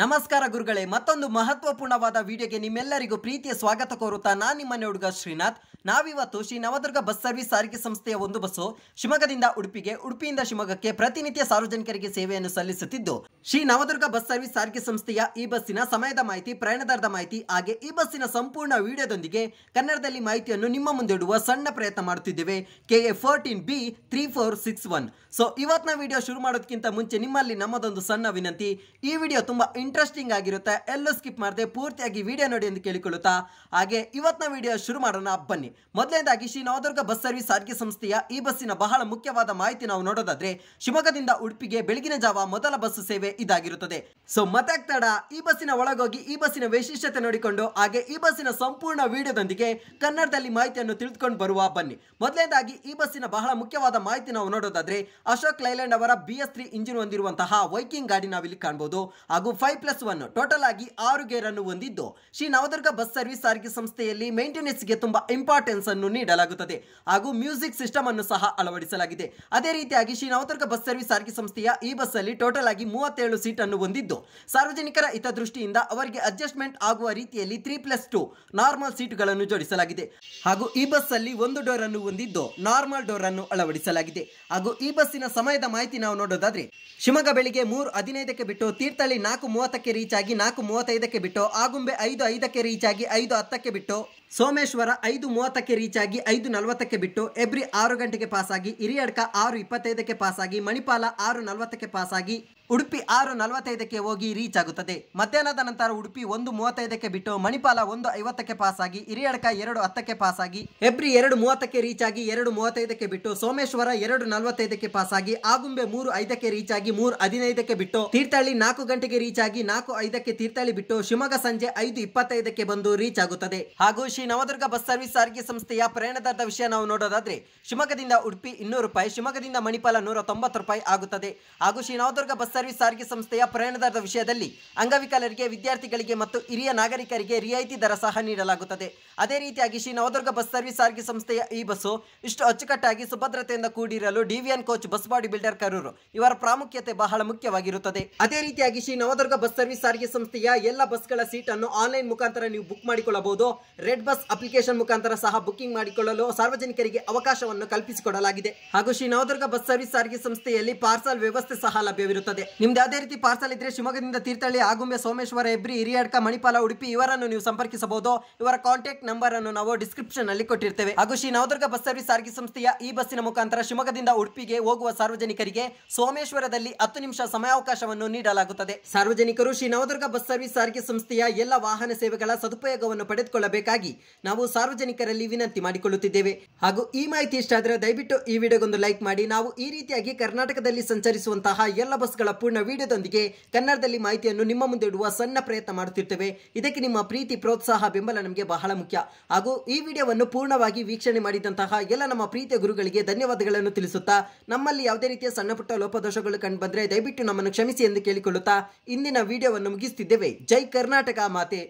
ನಮಸ್ಕಾರ ಗುರುಗಳೇ ಮತ್ತೊಂದು ಮಹತ್ವಪೂರ್ಣವಾದ ವಿಡಿಯೋಗೆ ನಿಮ್ಮೆಲ್ಲರಿಗೂ ಪ್ರೀತಿಯ ಸ್ವಾಗತ ಕೋರುತ್ತಾ ನಾನು ನಿಮ್ಮನೆ ಹುಡುಗ ಶ್ರೀನಾಥ್ ನಾವಿವತ್ತು ಶ್ರೀ ನವದುರ್ಗ ಬಸ್ ಸರ್ವಿಸ್ ಸಾರಿಗೆ ಸಂಸ್ಥೆಯ ಒಂದು ಬಸ್ಸು ಶಿವಮೊಗ್ಗದಿಂದ ಉಡುಪಿಗೆ ಉಡುಪಿಯಿಂದ ಶಿವಮೊಗ್ಗಕ್ಕೆ ಪ್ರತಿನಿತ್ಯ ಸಾರ್ವಜನಿಕರಿಗೆ ಸೇವೆಯನ್ನು ಸಲ್ಲಿಸುತ್ತಿದ್ದು ಶ್ರೀ ನವದುರ್ಗ ಬಸ್ ಸರ್ವಿಸ್ ಸಾರಿಗೆ ಸಂಸ್ಥೆಯ ಈ ಬಸ್ಸಿನ ಸಮಯದ ಮಾಹಿತಿ ಪ್ರಯಾಣ ಮಾಹಿತಿ ಹಾಗೆ ಈ ಬಸ್ಸಿನ ಸಂಪೂರ್ಣ ವಿಡಿಯೋದೊಂದಿಗೆ ಕನ್ನಡದಲ್ಲಿ ಮಾಹಿತಿಯನ್ನು ನಿಮ್ಮ ಮುಂದೆ ಇಡುವ ಸಣ್ಣ ಪ್ರಯತ್ನ ಮಾಡುತ್ತಿದ್ದೇವೆ K A fourteen B three four six one so ಇವತ್ತಿನ ವಿಡಿಯೋ ಶುರು ಮಾಡೋದಕ್ಕಿಂತ ಮುಂಚೆ ನಿಮ್ಮಲ್ಲಿ ನಮ್ಮದೊಂದು ಸಣ್ಣ ವಿನಂತಿ ಈ ವಿಡಿಯೋ ತುಂಬಾ ಇಂಟ್ರೆಸ್ಟಿಂಗ್ ಆಗಿರುತ್ತೆ ಎಲ್ಲೂ ಸ್ಕಿಪ್ ಮಾಡದೆ ಪೂರ್ತಿಯಾಗಿ ವಿಡಿಯೋ ನೋಡಿ ಎಂದು ಕೇಳಿಕೊಳ್ಳುತ್ತಾ ಹಾಗೆ ಇವತ್ತಿನ ವಿಡಿಯೋ ಶುರು ಮಾಡೋಣ ಬನ್ನಿ ಮೊದಲನೇದಾಗಿ ಶ್ರೀ ನವದುರ್ಗ ಬಸ್ ಸರ್ವಿಸ್ ಸಾರಿಗೆ ಸಂಸ್ಥೆಯ ಈ ಬಸ್ಸಿನ ಬಹಳ ಮುಖ್ಯವಾದ ಮಾಹಿತಿ ನಾವು ನೋಡೋದಾದ್ರೆ ಶಿವಮೊಗ್ಗದಿಂದ ಉಡುಪಿಗೆ ಬೆಳಗಿನ ಜಾವ ಮೊದಲ ಬಸ್ ಸೇವೆ ಇದಾಗಿರುತ್ತದೆ ಸೊ ಮತ್ತೆ ತಡ ಈ ಬಸ್ಸಿನ ಒಳಗೋಗಿ ಈ ಬಸ್ಸಿನ ವೈಶಿಷ್ಟ್ಯತೆ ನೋಡಿಕೊಂಡು ಹಾಗೆ ಈ ಬಸ್ಸಿನ ಸಂಪೂರ್ಣ ವಿಡಿಯೋದೊಂದಿಗೆ ಕನ್ನಡದಲ್ಲಿ ಮಾಹಿತಿಯನ್ನು ತಿಳಿದುಕೊಂಡು ಬರುವ ಬನ್ನಿ ಮೊದಲನೇದಾಗಿ ಈ ಬಸ್ಸಿನ ಬಹಳ ಮುಖ್ಯವಾದ ಮಾಹಿತಿ ನಾವು ನೋಡೋದಾದ್ರೆ ಅಶೋಕ್ ಲೈಲ್ಯಾಂಡ್ ಅವರ ಬಿ ಎಸ್ ತ್ರೀ ಇಂಜಿನ್ ಹೊಂದಿರುವಂತಹ ವೈಕಿಂಗ್ ಗಾಡಿ ನಾವಿಲ್ಲಿ ಕಾಣಬಹುದು ಹಾಗೂ five five plus one total ಆಗಿ ಆರು ಗೇರ್ ಅನ್ನು ಹೊಂದಿದ್ದು ಶ್ರೀ ನವದುರ್ಗ ಬಸ್ ಸರ್ವಿಸ್ ಸಾರಿಗೆ ಸಂಸ್ಥೆಯಲ್ಲಿ ಮೇಂಟೆನೆನ್ಸ್ ಗೆ ತುಂಬಾ ಇಂಪಾರ್ಟೆನ್ಸ್ ಅನ್ನು ನೀಡಲಾಗುತ್ತದೆ ಹಾಗೂ ಮ್ಯೂಸಿಕ್ ಸಿಸ್ಟಮ್ ಅನ್ನು ಸಹ ಅಳವಡಿಸಲಾಗಿದೆ ಅದೇ ರೀತಿಯಾಗಿ ಶ್ರೀ ನವದುರ್ಗ ಬಸ್ ಸರ್ವಿಸ್ ಸಾರಿಗೆ ಸಂಸ್ಥೆಯ ಈ ಬಸ್ ಅಲ್ಲಿ ಟೋಟಲ್ ಆಗಿ ಮೂವತ್ತೇಳು ಸೀಟ್ ಅನ್ನು ಹೊಂದಿದ್ದು ಸಾರ್ವಜನಿಕರ ಹಿತದೃಷ್ಟಿಯಿಂದ ಅವರಿಗೆ ಅಡ್ಜಸ್ಟ್ಮೆಂಟ್ ಆಗುವ ರೀತಿಯಲ್ಲಿ ತ್ರೀ ಪ್ಲಸ್ ಟು ನಾರ್ಮಲ್ ಗಳನ್ನು ಜೋಡಿಸಲಾಗಿದೆ ಹಾಗೂ ಈ ಬಸ್ ಅಲ್ಲಿ ಒಂದು ಡೋರ್ ಅನ್ನು ಹೊಂದಿದ್ದು ನಾರ್ಮಲ್ ಡೋರ್ ಅನ್ನು ಅಳವಡಿಸಲಾಗಿದೆ ಹಾಗೂ ಈ ಬಸ್ಸಿನ ಸಮಯದ ಮಾಹಿತಿ ನಾವು ನೋಡೋದಾದ್ರೆ ಶಿವಮೊಗ್ಗ ಬೆಳಿಗ್ಗೆ ಮೂರು ಹದಿನೈದಕ್ಕೆ ಬಿಟ್ಟು ತೀರ್ಥಹಳ್ಳಿ ನಾಲ್ಕು ಮೂವತ್ತಕ್ಕೆ ರೀಚ್ ಆಗಿ ನಾಲ್ಕು ಮೂವತ್ತೈದಕ್ಕೆ ಬಿಟ್ಟು ಆಗುಂಬೆ ಐದು ಐದಕ್ಕೆ ರೀಚ್ ಆಗಿ ಐದು ಹತ್ತಕ್ಕೆ ಬಿಟ್ಟು ಸೋಮೇಶ್ವರ ಐದು ಮೂವತ್ತಕ್ಕೆ ರೀಚ್ ಆಗಿ ಐದು ನಲವತ್ತಕ್ಕೆ ಬಿಟ್ಟು ಎಬ್ರಿ ಆರು ಗಂಟೆಗೆ ಪಾಸಾಗಿ ಹಿರಿಯಡ್ಕ ಆರು ಇಪ್ಪತ್ತೈದಕ್ಕೆ ಪಾಸ್ ಆಗಿ ಮಣಿಪಾಲ ಆರು ನಲವತ್ತಕ್ಕೆ ಆಗಿ ಉಡುಪಿ ಆರು ನಲವತ್ತೈದಕ್ಕೆ ಹೋಗಿ ರೀಚ್ ಆಗುತ್ತದೆ ಮಧ್ಯಾಹ್ನದ ನಂತರ ಉಡುಪಿ ಒಂದು ಮೂವತ್ತೈದಕ್ಕೆ ಬಿಟ್ಟು ಮಣಿಪಾಲ ಒಂದು ಐವತ್ತಕ್ಕೆ ಪಾಸ್ ಆಗಿ ಹಿರಿಯಡ್ಕ ಎರಡು ಹತ್ತಕ್ಕೆ ಪಾಸ್ ಆಗಿ ಹೆಬ್ರಿ ಎರಡು ಮೂವತ್ತಕ್ಕೆ ರೀಚ್ ಆಗಿ ಎರಡು ಮೂವತ್ತೈದಕ್ಕೆ ಬಿಟ್ಟು ಸೋಮೇಶ್ವರ ಎರಡು ನಲವತ್ತೈದಕ್ಕೆ ಪಾಸ್ ಆಗಿ ಆಗುಂಬೆ ಮೂರು ಐದಕ್ಕೆ ರೀಚ್ ಆಗಿ ಮೂರು ಹದಿನೈದಕ್ಕೆ ಬಿಟ್ಟು ತೀರ್ಥಹಳ್ಳಿ ನಾಲ್ಕು ಗಂಟೆಗೆ ರೀಚ್ ಆಗಿ ನಾಲ್ಕು ಐದಕ್ಕೆ ತೀರ್ಥಹಳ್ಳಿ ಬಿಟ್ಟು ಶಿವಮೊಗ್ಗ ಸಂಜೆ ಐದು ಇಪ್ಪತ್ತೈದಕ್ಕೆ ಬಂದು ರೀಚ್ ಆಗುತ್ತದೆ ಹಾಗೂ ಶ್ರೀ ನವದುರ್ಗ ಬಸ್ ಸರ್ವಿಸ್ ಸಾರಿಗೆ ಸಂಸ್ಥೆಯ ಪ್ರಯಾಣ ದರದ ವಿಷಯ ನಾವು ನೋಡೋದಾದ್ರೆ ಶಿವಮೊಗ್ಗದಿಂದ ಉಡುಪಿ ಇನ್ನೂರು ರೂಪಾಯಿ ಶಿವಮೊಗ್ಗದಿಂದ ಮಣಿಪಾಲ ನೂರ ತೊಂಬತ್ತು ರೂಪಾಯಿ ಆಗುತ್ತದೆ ಹಾಗೂ ಶ್ರೀ ನವದುರ್ಗ ಬಸ್ ಸರ್ವಿಸ್ ಸಾರಿಗೆ ಸಂಸ್ಥೆಯ ಪ್ರಯಾಣದ ವಿಷಯದಲ್ಲಿ ಅಂಗವಿಕಲರಿಗೆ ವಿದ್ಯಾರ್ಥಿಗಳಿಗೆ ಮತ್ತು ಹಿರಿಯ ನಾಗರಿಕರಿಗೆ ರಿಯಾಯಿತಿ ದರ ಸಹ ನೀಡಲಾಗುತ್ತದೆ ಅದೇ ರೀತಿಯಾಗಿ ಶ್ರೀ ನವದುರ್ಗ ಬಸ್ ಸರ್ವಿಸ್ ಸಾರಿಗೆ ಸಂಸ್ಥೆಯ ಈ ಬಸ್ಸು ಇಷ್ಟು ಅಚ್ಚುಕಟ್ಟಾಗಿ ಸುಭದ್ರತೆಯಿಂದ ಕೂಡಿರಲು DVN coach bus body builder Karur ಇವರ ಪ್ರಾಮುಖ್ಯತೆ ಬಹಳ ಮುಖ್ಯವಾಗಿರುತ್ತದೆ ಅದೇ ರೀತಿಯಾಗಿ ಶ್ರೀ ನವದುರ್ಗ ಬಸ್ ಸರ್ವಿಸ್ ಸಾರಿಗೆ ಸಂಸ್ಥೆಯ ಎಲ್ಲ ಬಸ್ಗಳ ಸೀಟ್ ಅನ್ನು ಆನ್ಲೈನ್ ಮುಖಾಂತರ ನೀವು ಬುಕ್ ಮಾಡಿಕೊಳ್ಳಬಹುದು ರೆಡ್ ಬಸ್ ಅಪ್ಲಿಕೇಶನ್ ಮುಖಾಂತರ ಸಹ ಬುಕ್ಕಿಂಗ್ ಮಾಡಿಕೊಳ್ಳಲು ಸಾರ್ವಜನಿಕರಿಗೆ ಅವಕಾಶವನ್ನು ಕಲ್ಪಿಸಿಕೊಡಲಾಗಿದೆ ಹಾಗೂ ಶ್ರೀ ನವದುರ್ಗ ಬಸ್ ಸರ್ವಿಸ್ ಸಾರಿಗೆ ಸಂಸ್ಥೆಯಲ್ಲಿ ಪಾರ್ಸಲ್ ವ್ಯವಸ್ಥೆ ಸಹ ಲಭ್ಯವಿರುತ್ತದೆ ಬಗ್ಗೆ ನಿಮ್ದು ಯಾವುದೇ ರೀತಿ ಪಾರ್ಸಲ್ ಇದ್ರೆ ಶಿವಮೊಗ್ಗದಿಂದ ತೀರ್ಥಹಳ್ಳಿ ಆಗುಂಬೆ ಸೋಮೇಶ್ವರ ಹೆಬ್ರಿ ಹಿರಿಯಡ್ಕ ಮಣಿಪಾಲ ಉಡುಪಿ ಇವರನ್ನು ನೀವು ಸಂಪರ್ಕಿಸಬಹುದು ಇವರ ಕಾಂಟ್ಯಾಕ್ಟ್ ನಂಬರ್ ಅನ್ನು ನಾವು ಡಿಸ್ಕ್ರಿಪ್ಷನ್ ಅಲ್ಲಿ ಕೊಟ್ಟಿರ್ತೇವೆ ಹಾಗೂ ಶ್ರೀ ನವದುರ್ಗ ಬಸ್ ಸರ್ವಿಸ್ ಸಾರಿಗೆ ಸಂಸ್ಥೆಯ ಈ ಬಸ್ಸಿನ ಮುಖಾಂತರ ಶಿವಮೊಗ್ಗದಿಂದ ಉಡುಪಿಗೆ ಹೋಗುವ ಸಾರ್ವಜನಿಕರಿಗೆ ಸೋಮೇಶ್ವರದಲ್ಲಿ ಹತ್ತು ನಿಮಿಷ ಸಮಯಾವಕಾಶವನ್ನು ನೀಡಲಾಗುತ್ತದೆ ಸಾರ್ವಜನಿಕರು ಶ್ರೀ ನವದುರ್ಗ ಬಸ್ ಸರ್ವಿಸ್ ಸಾರಿಗೆ ಸಂಸ್ಥೆಯ ಎಲ್ಲ ವಾಹನ ಸೇವೆಗಳ ಸದುಪಯೋಗವನ್ನು ಪಡೆದುಕೊಳ್ಳಬೇಕಾಗಿ ನಾವು ಸಾರ್ವಜನಿಕರಲ್ಲಿ ವಿನಂತಿ ಮಾಡಿಕೊಳ್ಳುತ್ತಿದ್ದೇವೆ ಹಾಗೂ ಈ ಮಾಹಿತಿ ಇಷ್ಟ ಆದರೆ ದಯವಿಟ್ಟು ಈ ವಿಡಿಯೋಗೊಂದು ಲೈಕ್ ಮಾಡಿ ನಾವು ಈ ರೀತಿಯಾಗಿ ಕರ್ನಾಟಕದಲ್ಲಿ ಸಂಚರಿಸುವಂತಹ ಎಲ್ಲ ಬಸ್ಗಳ ಪೂರ್ಣ ವಿಡಿಯೋದೊಂದಿಗೆ ಕನ್ನಡದಲ್ಲಿ ಮಾಹಿತಿಯನ್ನು ನಿಮ್ಮ ಮುಂದೆ ಇಡುವ ಸಣ್ಣ ಪ್ರಯತ್ನ ಮಾಡುತ್ತಿರ್ತೇವೆ ಇದಕ್ಕೆ ನಿಮ್ಮ ಪ್ರೀತಿ ಪ್ರೋತ್ಸಾಹ ಬೆಂಬಲ ನಮಗೆ ಬಹಳ ಮುಖ್ಯ ಹಾಗೂ ಈ ವಿಡಿಯೋವನ್ನು ಪೂರ್ಣವಾಗಿ ವೀಕ್ಷಣೆ ಮಾಡಿದಂತಹ ಎಲ್ಲ ನಮ್ಮ ಪ್ರೀತಿಯ ಗುರುಗಳಿಗೆ ಧನ್ಯವಾದಗಳನ್ನು ತಿಳಿಸುತ್ತಾ ನಮ್ಮಲ್ಲಿ ಯಾವುದೇ ರೀತಿಯ ಸಣ್ಣ ಪುಟ್ಟ ಲೋಪದೋಷಗಳು ಕಂಡುಬಂದರೆ ದಯವಿಟ್ಟು ನಮ್ಮನ್ನು ಕ್ಷಮಿಸಿ ಎಂದು ಕೇಳಿಕೊಳ್ಳುತ್ತಾ ಇಂದಿನ ವಿಡಿಯೋವನ್ನು ಮುಗಿಸುತ್ತಿದ್ದೇವೆ ಜೈ ಕರ್ನಾಟಕ ಮಾತೆ